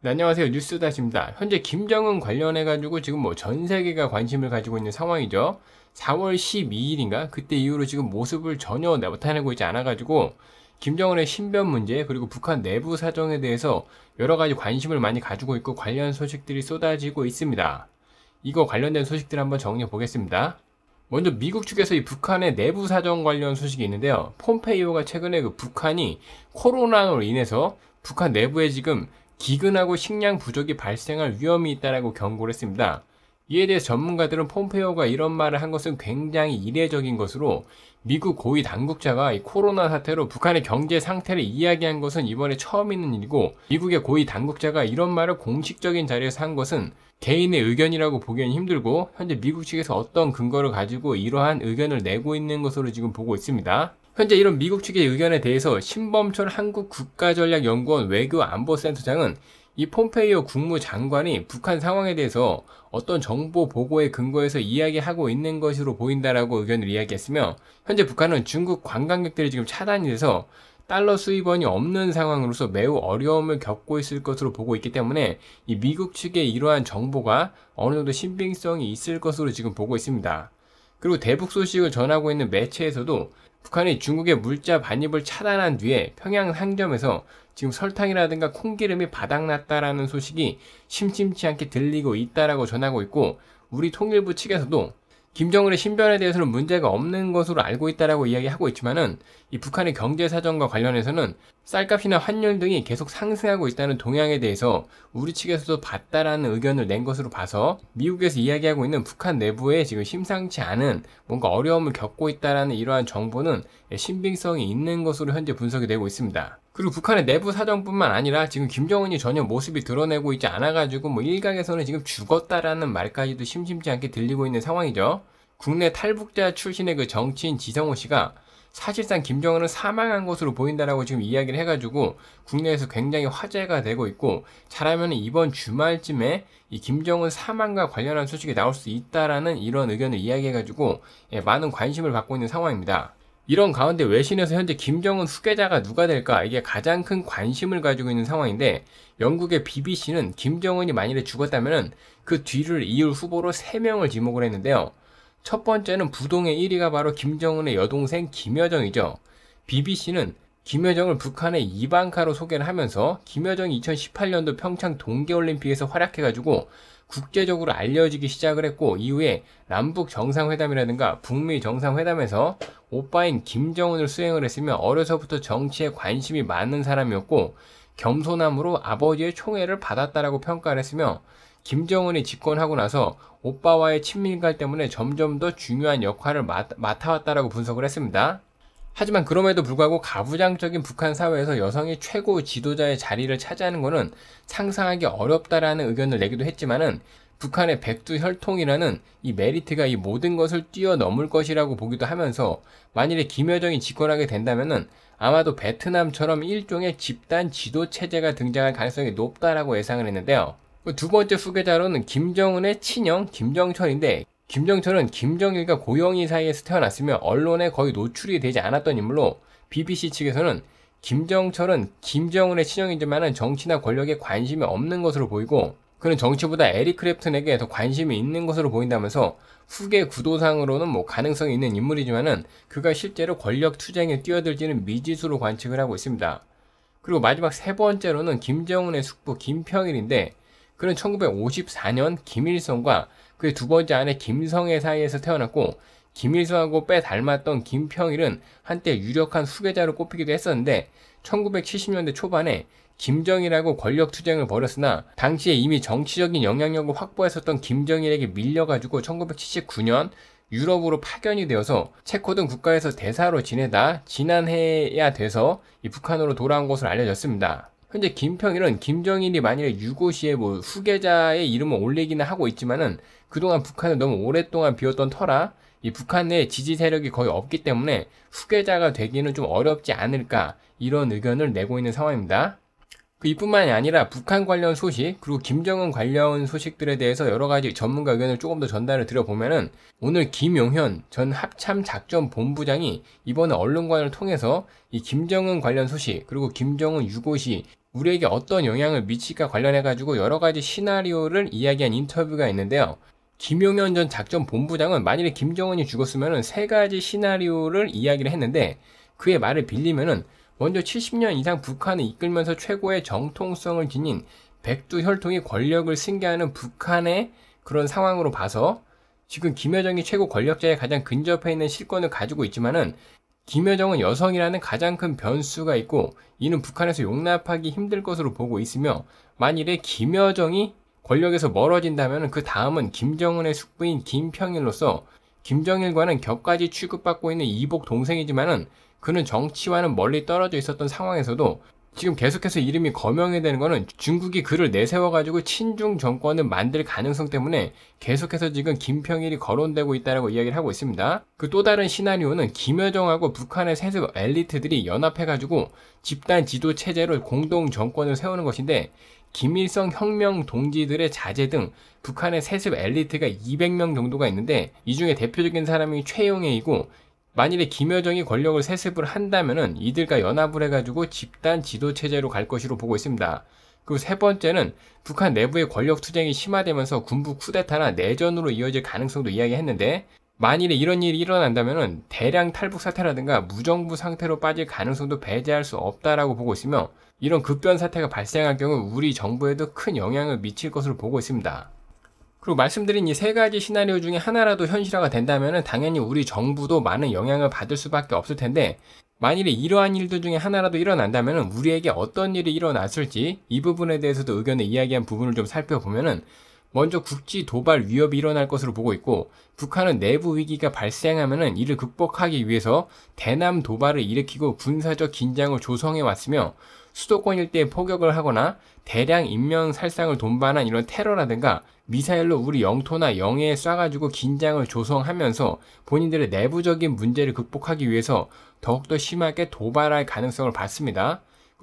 네, 안녕하세요. 뉴스다시입니다. 현재 김정은 관련해가지고 지금 뭐 전 세계가 관심을 가지고 있는 상황이죠. 4월 12일인가? 그때 이후로 지금 모습을 전혀 나타내고 있지 않아가지고 김정은의 신변 문제, 그리고 북한 내부 사정에 대해서 여러가지 관심을 많이 가지고 있고 관련 소식들이 쏟아지고 있습니다. 이거 관련된 소식들 한번 정리해 보겠습니다. 먼저 미국 측에서 이 북한의 내부 사정 관련 소식이 있는데요. 폼페이오가 최근에 그 북한이 코로나로 인해서 북한 내부에 지금 기근하고 식량 부족이 발생할 위험이 있다라고 경고를 했습니다. 이에 대해 전문가들은 폼페오가 이런 말을 한 것은 굉장히 이례적인 것으로 미국 고위 당국자가 코로나 사태로 북한의 경제 상태를 이야기한 것은 이번에 처음 있는 일이고 미국의 고위 당국자가 이런 말을 공식적인 자리에서 한 것은 개인의 의견이라고 보기엔 힘들고 현재 미국 측에서 어떤 근거를 가지고 이러한 의견을 내고 있는 것으로 지금 보고 있습니다. 현재 이런 미국 측의 의견에 대해서 신범철 한국 국가전략연구원 외교안보센터장은 이 폼페이오 국무장관이 북한 상황에 대해서 어떤 정보 보고에 근거해서 이야기하고 있는 것으로 보인다라고 의견을 이야기했으며 현재 북한은 중국 관광객들이 지금 차단이 돼서 달러 수입원이 없는 상황으로서 매우 어려움을 겪고 있을 것으로 보고 있기 때문에 이 미국 측의 이러한 정보가 어느 정도 신빙성이 있을 것으로 지금 보고 있습니다. 그리고 대북 소식을 전하고 있는 매체에서도 북한이 중국의 물자 반입을 차단한 뒤에 평양 상점에서 지금 설탕이라든가 콩기름이 바닥났다라는 소식이 심심치 않게 들리고 있다라고 전하고 있고 우리 통일부 측에서도 김정은의 신변에 대해서는 문제가 없는 것으로 알고 있다라고 이야기하고 있지만은 이 북한의 경제 사정과 관련해서는 쌀값이나 환율 등이 계속 상승하고 있다는 동향에 대해서 우리 측에서도 봤다라는 의견을 낸 것으로 봐서 미국에서 이야기하고 있는 북한 내부에 지금 심상치 않은 뭔가 어려움을 겪고 있다라는 이러한 정보는 신빙성이 있는 것으로 현재 분석이 되고 있습니다. 그리고 북한의 내부 사정뿐만 아니라 지금 김정은이 전혀 모습이 드러내고 있지 않아가지고 뭐 일각에서는 지금 죽었다라는 말까지도 심심치 않게 들리고 있는 상황이죠. 국내 탈북자 출신의 그 정치인 지성호 씨가 사실상 김정은은 사망한 것으로 보인다라고 지금 이야기를 해가지고 국내에서 굉장히 화제가 되고 있고 잘하면 이번 주말쯤에 이 김정은 사망과 관련한 소식이 나올 수 있다라는 이런 의견을 이야기해가지고 예, 많은 관심을 받고 있는 상황입니다. 이런 가운데 외신에서 현재 김정은 후계자가 누가 될까 이게 가장 큰 관심을 가지고 있는 상황인데 영국의 BBC는 김정은이 만일에 죽었다면 그 뒤를 이을 후보로 3명을 지목을 했는데요. 첫 번째는 부동의 1위가 바로 김정은의 여동생 김여정이죠. BBC는 김여정을 북한의 이방카로 소개를 하면서 김여정이 2018년도 평창 동계올림픽에서 활약해가지고 국제적으로 알려지기 시작을 했고 이후에 남북 정상회담이라든가 북미 정상회담에서 오빠인 김정은을 수행을 했으며 어려서부터 정치에 관심이 많은 사람이었고 겸손함으로 아버지의 총애를 받았다라고 평가를 했으며 김정은이 집권하고 나서 오빠와의 친밀감 때문에 점점 더 중요한 역할을 맡, 아왔다라고 분석을 했습니다. 하지만 그럼에도 불구하고 가부장적인 북한 사회에서 여성이 최고 지도자의 자리를 차지하는 것은 상상하기 어렵다라는 의견을 내기도 했지만은 북한의 백두혈통이라는 이 메리트가 이 모든 것을 뛰어넘을 것이라고 보기도 하면서 만일에 김여정이 집권하게 된다면은 아마도 베트남처럼 일종의 집단 지도 체제가 등장할 가능성이 높다라고 예상을 했는데요. 두 번째 후계자로는 김정은의 친형 김정철인데 김정철은 김정일과 고영희 사이에서 태어났으며 언론에 거의 노출이 되지 않았던 인물로 BBC 측에서는 김정철은 김정은의 친형이지만은 정치나 권력에 관심이 없는 것으로 보이고 그는 정치보다 에리 크래프튼에게 더 관심이 있는 것으로 보인다면서 후계 구도상으로는 뭐 가능성이 있는 인물이지만은 그가 실제로 권력 투쟁에 뛰어들지는 미지수로 관측을 하고 있습니다. 그리고 마지막 세 번째로는 김정은의 숙부 김평일인데 그는 1954년 김일성과 그의 두 번째 아내 김성애 사이에서 태어났고 김일수하고 빼 닮았던 김평일은 한때 유력한 후계자로 꼽히기도 했었는데 1970년대 초반에 김정일하고 권력 투쟁을 벌였으나 당시에 이미 정치적인 영향력을 확보했었던 김정일에게 밀려가지고 1979년 유럽으로 파견이 되어서 체코 등 국가에서 대사로 지내다 지난해야 돼서 북한으로 돌아온 것으로 알려졌습니다. 현재 김평일은 김정일이 만일에 유고시에 뭐 후계자의 이름을 올리기는 하고 있지만은 그동안 북한을 너무 오랫동안 비웠던 터라 이 북한 내 지지 세력이 거의 없기 때문에 후계자가 되기는 좀 어렵지 않을까 이런 의견을 내고 있는 상황입니다. 그 이뿐만이 아니라 북한 관련 소식 그리고 김정은 관련 소식들에 대해서 여러 가지 전문가 의견을 조금 더 전달을 드려보면은 오늘 김용현 전 합참 작전 본부장이 이번에 언론관을 통해서 이 김정은 관련 소식 그리고 김정은 유고시 우리에게 어떤 영향을 미칠까 관련해 가지고 여러 가지 시나리오를 이야기한 인터뷰가 있는데요. 김용현 전 작전 본부장은 만일에 김정은이 죽었으면 세 가지 시나리오를 이야기를 했는데 그의 말을 빌리면은 먼저 70년 이상 북한을 이끌면서 최고의 정통성을 지닌 백두 혈통이 권력을 승계하는 북한의 그런 상황으로 봐서 지금 김여정이 최고 권력자에 가장 근접해 있는 실권을 가지고 있지만은 김여정은 여성이라는 가장 큰 변수가 있고 이는 북한에서 용납하기 힘들 것으로 보고 있으며 만일에 김여정이 권력에서 멀어진다면 그 다음은 김정은의 숙부인 김평일로서 김정일과는 격까지 취급받고 있는 이복 동생이지만은 그는 정치와는 멀리 떨어져 있었던 상황에서도 지금 계속해서 이름이 거명이 되는 거는 중국이 그를 내세워가지고 친중 정권을 만들 가능성 때문에 계속해서 지금 김평일이 거론되고 있다라고 이야기를 하고 있습니다. 그 또 다른 시나리오는 김여정하고 북한의 세습 엘리트들이 연합해가지고 집단 지도 체제로 공동 정권을 세우는 것인데 김일성 혁명 동지들의 자제 등 북한의 세습 엘리트가 200명 정도가 있는데 이 중에 대표적인 사람이 최용해이고 만일에 김여정이 권력을 세습을 한다면은 이들과 연합을 해가지고 집단 지도 체제로 갈 것으로 보고 있습니다. 그리고 세 번째는 북한 내부의 권력 투쟁이 심화되면서 군부 쿠데타나 내전으로 이어질 가능성도 이야기했는데 만일에 이런 일이 일어난다면은 대량 탈북 사태라든가 무정부 상태로 빠질 가능성도 배제할 수 없다라고 보고 있으며 이런 급변 사태가 발생할 경우 우리 정부에도 큰 영향을 미칠 것으로 보고 있습니다. 그리고 말씀드린 이 세 가지 시나리오 중에 하나라도 현실화가 된다면 당연히 우리 정부도 많은 영향을 받을 수밖에 없을 텐데 만일에 이러한 일들 중에 하나라도 일어난다면 우리에게 어떤 일이 일어났을지 이 부분에 대해서도 의견을 이야기한 부분을 좀 살펴보면은 먼저 국지 도발 위협이 일어날 것으로 보고 있고 북한은 내부 위기가 발생하면은 이를 극복하기 위해서 대남 도발을 일으키고 군사적 긴장을 조성해 왔으며 수도권 일대에 포격을 하거나 대량 인명 살상을 동반한 이런 테러라든가 미사일로 우리 영토나 영해에 쏴가지고 긴장을 조성하면서 본인들의 내부적인 문제를 극복하기 위해서 더욱더 심하게 도발할 가능성을 봤습니다.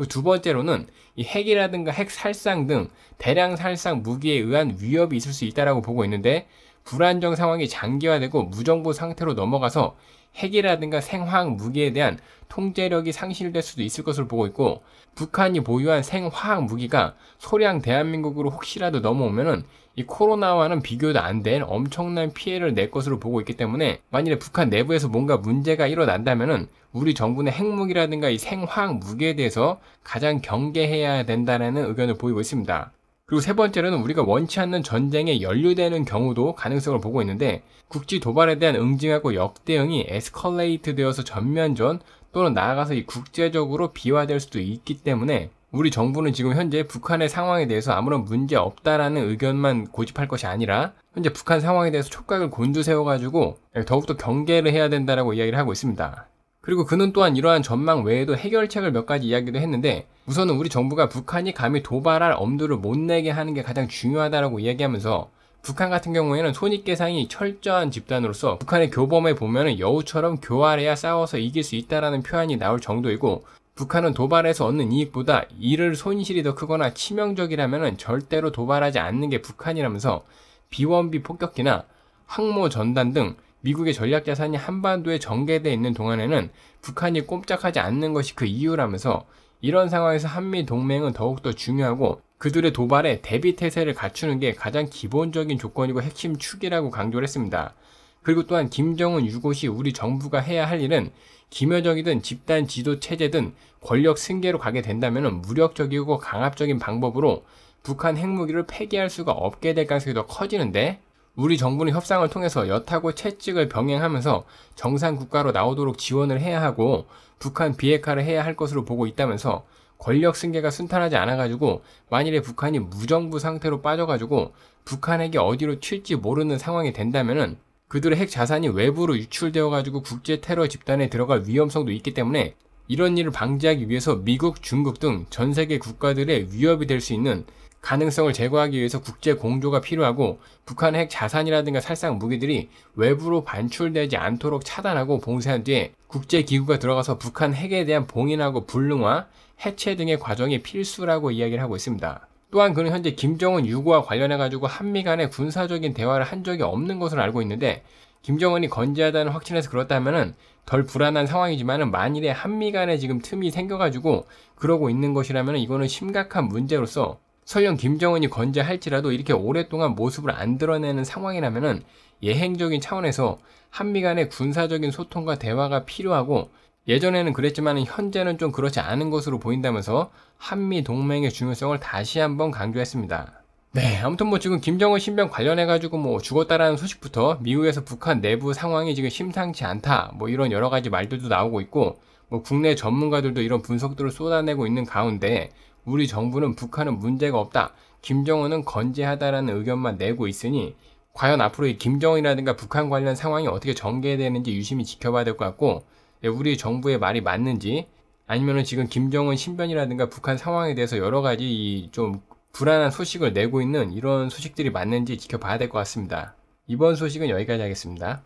두 번째로는 이 핵이라든가 핵 살상 등 대량 살상 무기에 의한 위협이 있을 수 있다라고 보고 있는데 불안정 상황이 장기화되고 무정부 상태로 넘어가서 핵이라든가 생화학 무기에 대한 통제력이 상실될 수도 있을 것으로 보고 있고 북한이 보유한 생화학 무기가 소량 대한민국으로 혹시라도 넘어오면은 이 코로나와는 비교도 안 된 엄청난 피해를 낼 것으로 보고 있기 때문에 만일에 북한 내부에서 뭔가 문제가 일어난다면은 우리 정부는 핵무기라든가 이 생화학 무기에 대해서 가장 경계해야 된다라는 의견을 보이고 있습니다. 그리고 세 번째로는 우리가 원치 않는 전쟁에 연루되는 경우도 가능성을 보고 있는데 국지 도발에 대한 응징하고 역대응이 에스컬레이트 되어서 전면전 또는 나아가서 이 국제적으로 비화될 수도 있기 때문에 우리 정부는 지금 현재 북한의 상황에 대해서 아무런 문제 없다라는 의견만 고집할 것이 아니라 현재 북한 상황에 대해서 촉각을 곤두세워가지고 더욱더 경계를 해야 된다라고 이야기를 하고 있습니다. 그리고 그는 또한 이러한 전망 외에도 해결책을 몇 가지 이야기도 했는데 우선은 우리 정부가 북한이 감히 도발할 엄두를 못 내게 하는 게 가장 중요하다라고 이야기하면서 북한 같은 경우에는 손익계상이 철저한 집단으로서 북한의 교범에 보면은 여우처럼 교활해야 싸워서 이길 수 있다라는 표현이 나올 정도이고 북한은 도발해서 얻는 이익보다 이를 손실이 더 크거나 치명적이라면 절대로 도발하지 않는 게 북한이라면서 비원비 폭격기나 항모 전단 등 미국의 전략 자산이 한반도에 전개돼 있는 동안에는 북한이 꼼짝하지 않는 것이 그 이유라면서 이런 상황에서 한미 동맹은 더욱더 중요하고 그들의 도발에 대비 태세를 갖추는 게 가장 기본적인 조건이고 핵심 축이라고 강조를 했습니다. 그리고 또한 김정은 유고시 우리 정부가 해야 할 일은 김여정이든 집단 지도 체제든 권력 승계로 가게 된다면 무력적이고 강압적인 방법으로 북한 핵무기를 폐기할 수가 없게 될 가능성이 더 커지는데 우리 정부는 협상을 통해서 여타고 채찍을 병행하면서 정상 국가로 나오도록 지원을 해야 하고 북한 비핵화를 해야 할 것으로 보고 있다면서 권력 승계가 순탄하지 않아가지고 만일에 북한이 무정부 상태로 빠져가지고 북한에게 어디로 튈지 모르는 상황이 된다면은 그들의 핵 자산이 외부로 유출되어가지고 국제 테러 집단에 들어갈 위험성도 있기 때문에 이런 일을 방지하기 위해서 미국, 중국 등 전 세계 국가들의 위협이 될 수 있는 가능성을 제거하기 위해서 국제 공조가 필요하고 북한 핵 자산이라든가 살상 무기들이 외부로 반출되지 않도록 차단하고 봉쇄한 뒤에 국제 기구가 들어가서 북한 핵에 대한 봉인하고 불능화, 해체 등의 과정이 필수라고 이야기를 하고 있습니다. 또한 그는 현재 김정은 유고와 관련해 가지고 한미 간의 군사적인 대화를 한 적이 없는 것으로 알고 있는데 김정은이 건재하다는 확신에서 그렇다면은 덜 불안한 상황이지만은 만일에 한미 간에 지금 틈이 생겨가지고 그러고 있는 것이라면 이거는 심각한 문제로서 설령 김정은이 건재할지라도 이렇게 오랫동안 모습을 안 드러내는 상황이라면은 예행적인 차원에서 한미 간의 군사적인 소통과 대화가 필요하고 예전에는 그랬지만 현재는 좀 그렇지 않은 것으로 보인다면서 한미 동맹의 중요성을 다시 한번 강조했습니다. 네, 아무튼 뭐 지금 김정은 신병 관련해가지고 뭐 죽었다라는 소식부터 미국에서 북한 내부 상황이 지금 심상치 않다 뭐 이런 여러 가지 말들도 나오고 있고 뭐 국내 전문가들도 이런 분석들을 쏟아내고 있는 가운데 우리 정부는 북한은 문제가 없다. 김정은은 건재하다라는 의견만 내고 있으니 과연 앞으로 이 김정은이라든가 북한 관련 상황이 어떻게 전개되는지 유심히 지켜봐야 될 것 같고 예, 우리 정부의 말이 맞는지 아니면은 지금 김정은 신변이라든가 북한 상황에 대해서 여러 가지 좀 불안한 소식을 내고 있는 이런 소식들이 맞는지 지켜봐야 될 것 같습니다. 이번 소식은 여기까지 하겠습니다.